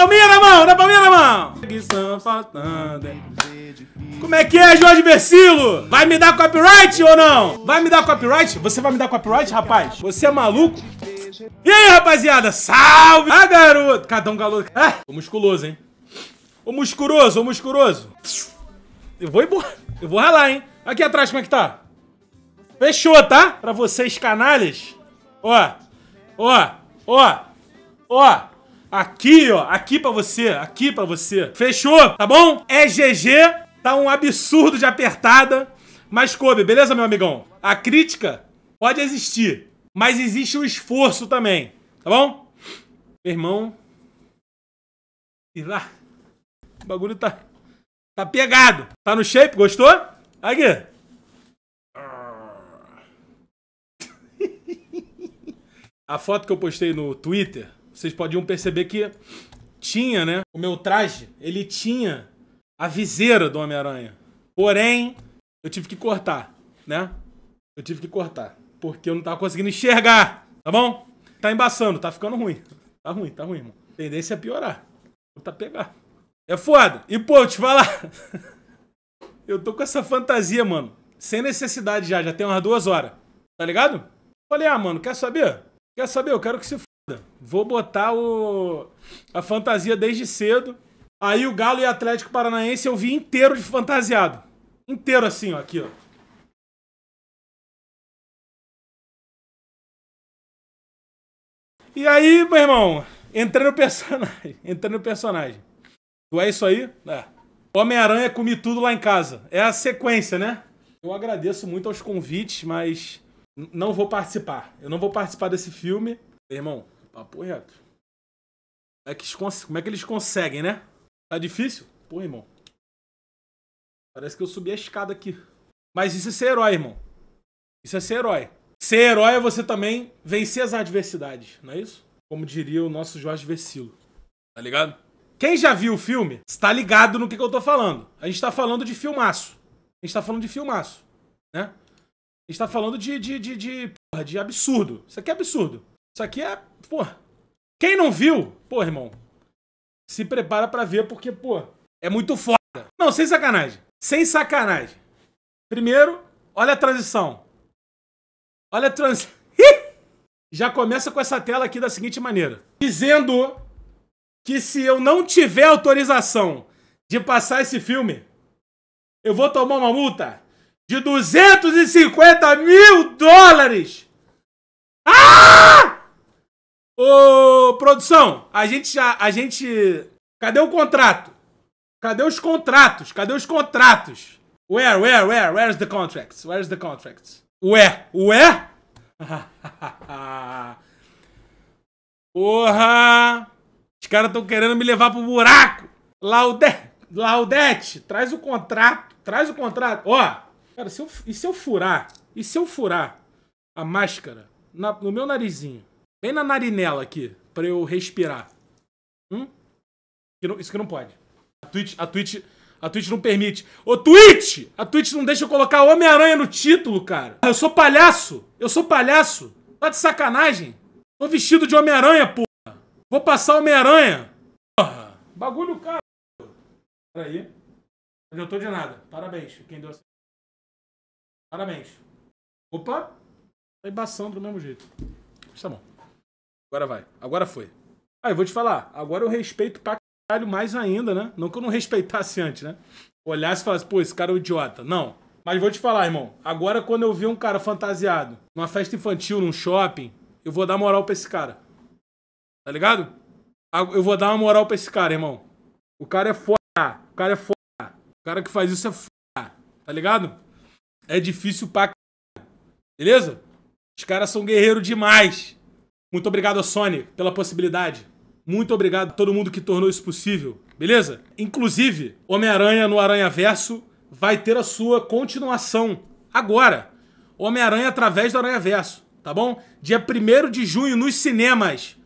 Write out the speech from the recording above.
palminha na mão, dá palminha na mão. Que faltando. Como é que é, Jorge Versilo? Vai me dar copyright ou não? Vai me dar copyright? Você vai me dar copyright, rapaz? Você é maluco? E aí, rapaziada? Salve! Ah, garoto! cadão um galoto. Ah, o musculoso, hein? O musculoso, o musculoso. Eu vou embora. Eu vou ralar, hein? Aqui atrás, como é que tá? Fechou, tá? Pra vocês, canalhas. Ó. Ó. Ó. Ó. Aqui, ó. Aqui pra você. Aqui pra você. Fechou? Tá bom? É GG. Tá um absurdo de apertada. Mas coube, beleza, meu amigão? A crítica pode existir. Mas existe o esforço também. Tá bom? Meu irmão. E lá. O bagulho tá. Tá pegado. Tá no shape, gostou? Aqui. A foto que eu postei no Twitter vocês podiam perceber que tinha, né? O meu traje, ele tinha a viseira do Homem-Aranha. Porém, eu tive que cortar, né? Eu tive que cortar. Porque eu não tava conseguindo enxergar, tá bom? Tá embaçando, tá ficando ruim. Tá ruim, tá ruim, irmão. Tendência a é piorar. vou Tá pegar. É foda. E, pô, te falar. eu tô com essa fantasia, mano. Sem necessidade já, já tem umas duas horas. Tá ligado? Falei, ah, mano, quer saber? Quer saber? Eu quero que se Vou botar o... a fantasia desde cedo. Aí o Galo e Atlético Paranaense eu vi inteiro de fantasiado. Inteiro assim, ó, aqui, ó. E aí, meu irmão, entrei no personagem. Entrei no personagem. Tu é isso aí? É. Homem-Aranha comi tudo lá em casa. É a sequência, né? Eu agradeço muito aos convites, mas não vou participar. Eu não vou participar desse filme. Meu irmão, Papo reto. É que como é que eles conseguem, né? Tá difícil? Pô, irmão. Parece que eu subi a escada aqui. Mas isso é ser herói, irmão. Isso é ser herói. Ser herói é você também vencer as adversidades, não é isso? Como diria o nosso Jorge Versilo. Tá ligado? Quem já viu o filme, está ligado no que, que eu tô falando. A gente tá falando de filmaço. A gente tá falando de filmaço, né? A gente tá falando de, de, de, de, porra, de absurdo. Isso aqui é absurdo. Isso aqui é, pô. Quem não viu, pô, irmão, se prepara para ver porque, pô, é muito foda. Não, sem sacanagem. Sem sacanagem. Primeiro, olha a transição. Olha a transição. Já começa com essa tela aqui da seguinte maneira. Dizendo que se eu não tiver autorização de passar esse filme, eu vou tomar uma multa de 250 mil dólares. Ah! Ô, produção, a gente já. A gente. Cadê o contrato? Cadê os contratos? Cadê os contratos? Where, where, where? Where's the contracts? Where's the contracts? Ué, ué? Porra! Os caras estão querendo me levar pro buraco! Laudete, Laudete, traz o contrato, traz o contrato. Ó, cara, se eu, e se eu furar? E se eu furar a máscara na, no meu narizinho? Bem na narinela aqui, pra eu respirar. Hum? Isso que não pode. A Twitch, a Twitch, a Twitch não permite. Ô, Twitch! A Twitch não deixa eu colocar Homem-Aranha no título, cara. Eu sou palhaço! Eu sou palhaço! Tá de sacanagem? Tô vestido de Homem-Aranha, porra! Vou passar Homem-Aranha! Porra! Bagulho, cara! Peraí. Não adiantou de nada. Parabéns, quem deu Parabéns. Opa! Tá embaçando do mesmo jeito. Tá bom. Agora vai. Agora foi. Ah, eu vou te falar. Agora eu respeito pra caralho mais ainda, né? Não que eu não respeitasse antes, né? Olhasse e falasse, pô, esse cara é um idiota. Não. Mas vou te falar, irmão. Agora, quando eu vi um cara fantasiado numa festa infantil, num shopping, eu vou dar moral pra esse cara. Tá ligado? Eu vou dar uma moral pra esse cara, irmão. O cara é foda. O cara é foda. O cara que faz isso é foda. Tá ligado? É difícil pra caralho. Beleza? Os caras são guerreiros demais. Muito obrigado, Sony, pela possibilidade. Muito obrigado a todo mundo que tornou isso possível, beleza? Inclusive, Homem-Aranha no Aranha Verso vai ter a sua continuação agora. Homem-Aranha através do Aranha Verso, tá bom? Dia 1 de junho nos cinemas.